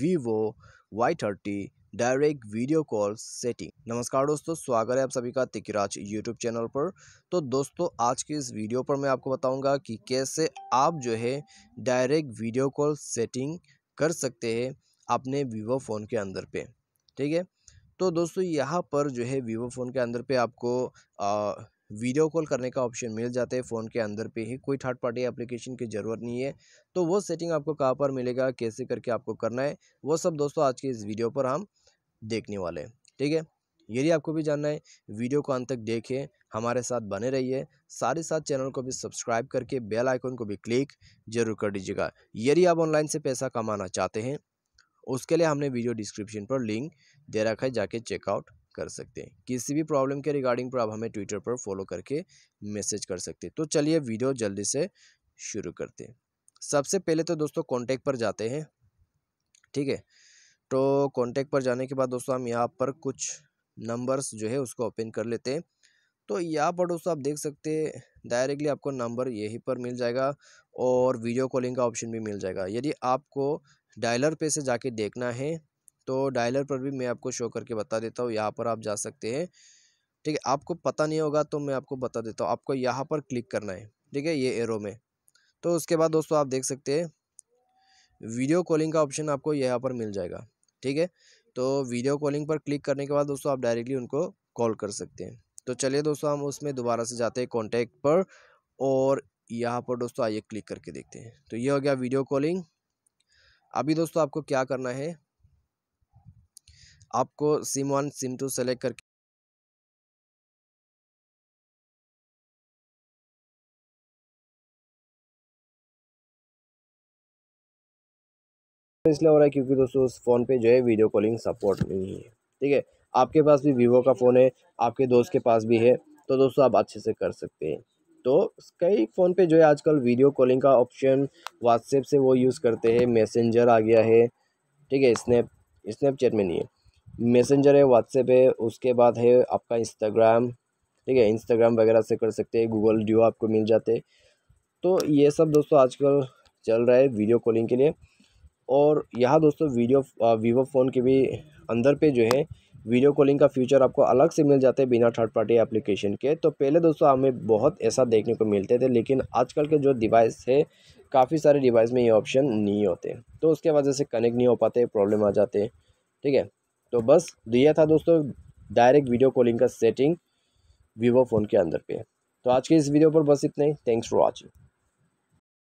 Vivo Y thirty direct video call setting नमस्कार दोस्तों स्वागत है आप सभी का तिकराज यूट्यूब चैनल पर तो दोस्तों आज के इस वीडियो पर मैं आपको बताऊंगा कि कैसे आप जो है डायरेक्ट वीडियो कॉल सेटिंग कर सकते हैं अपने वीवो फ़ोन के अंदर पे ठीक है तो दोस्तों यहाँ पर जो है वीवो फ़ोन के अंदर पे आपको वीडियो कॉल करने का ऑप्शन मिल जाता है फ़ोन के अंदर पे ही कोई थर्ड पार्टी एप्लीकेशन की ज़रूरत नहीं है तो वो सेटिंग आपको कहाँ पर मिलेगा कैसे करके आपको करना है वो सब दोस्तों आज के इस वीडियो पर हम देखने वाले हैं ठीक है यदि आपको भी जानना है वीडियो को अंत तक देखें हमारे साथ बने रहिए साथ ही साथ चैनल को भी सब्सक्राइब करके बेल आइकन को भी क्लिक जरूर कर दीजिएगा यदि आप ऑनलाइन से पैसा कमाना चाहते हैं उसके लिए हमने वीडियो डिस्क्रिप्शन पर लिंक दे रखा है जाके चेकआउट कर सकते हैं किसी भी प्रॉब्लम के रिगार्डिंग पर आप हमें ट्विटर पर फॉलो करके मैसेज कर सकते हैं तो चलिए वीडियो जल्दी से शुरू करते हैं सबसे पहले तो दोस्तों कॉन्टैक्ट पर जाते हैं ठीक है तो कॉन्टैक्ट पर जाने के बाद दोस्तों हम यहाँ पर कुछ नंबर्स जो है उसको ओपन कर लेते हैं तो यहाँ पर दोस्तों आप देख सकते हैं डायरेक्टली आपको नंबर यहीं पर मिल जाएगा और वीडियो कॉलिंग का ऑप्शन भी मिल जाएगा यदि आपको डायलर पे से जाके देखना है तो डायलर पर भी मैं आपको शो करके बता देता हूँ यहाँ पर आप जा सकते हैं ठीक है आपको पता नहीं होगा तो मैं आपको बता देता हूँ आपको यहाँ पर क्लिक करना है ठीक है ये एरो में तो उसके बाद दोस्तों आप देख सकते हैं वीडियो कॉलिंग का ऑप्शन आपको यहाँ पर मिल जाएगा ठीक है तो वीडियो कॉलिंग पर क्लिक करने के बाद दोस्तों आप डायरेक्टली उनको कॉल कर सकते हैं तो चलिए दोस्तों हम उसमें दोबारा से जाते हैं कॉन्टैक्ट पर और यहाँ पर दोस्तों आइए क्लिक करके देखते हैं तो ये हो गया वीडियो कॉलिंग अभी दोस्तों आपको क्या करना है आपको SIM one SIM two select करके तो इसलिए हो रहा है क्योंकि दोस्तों उस फ़ोन पे जो है वीडियो कॉलिंग सपोर्ट नहीं है ठीक है आपके पास भी वीवो का फ़ोन है आपके दोस्त के पास भी है तो दोस्तों आप अच्छे से कर सकते हैं तो कई फ़ोन पे जो है आजकल वीडियो कॉलिंग का ऑप्शन व्हाट्सएप से वो यूज़ करते हैं मैसेंजर आ गया है ठीक है स्नैप स्नैपचैट में नहीं है मैसेंजर है व्हाट्सएप है उसके बाद है आपका इंस्टाग्राम ठीक है इंस्टाग्राम वगैरह से कर सकते हैं गूगल ड्यू आपको मिल जाते तो ये सब दोस्तों आजकल चल रहा है वीडियो कॉलिंग के लिए और यहाँ दोस्तों वीडियो वीवो फ़ोन के भी अंदर पे जो है वीडियो कॉलिंग का फ्यूचर आपको अलग से मिल जाते हैं बिना थर्ड पार्टी एप्लीकेशन के तो पहले दोस्तों हमें बहुत ऐसा देखने को मिलते थे लेकिन आजकल के जो डिवाइस है काफ़ी सारे डिवाइस में ये ऑप्शन नहीं होते तो उसके वजह से कनेक्ट नहीं हो पाते प्रॉब्लम आ जाते ठीक है तो बस दिया था दोस्तों डायरेक्ट वीडियो कॉलिंग का सेटिंग वीवो फ़ोन के अंदर पे तो आज के इस वीडियो पर बस इतना ही थैंक्स फॉर वॉचिंग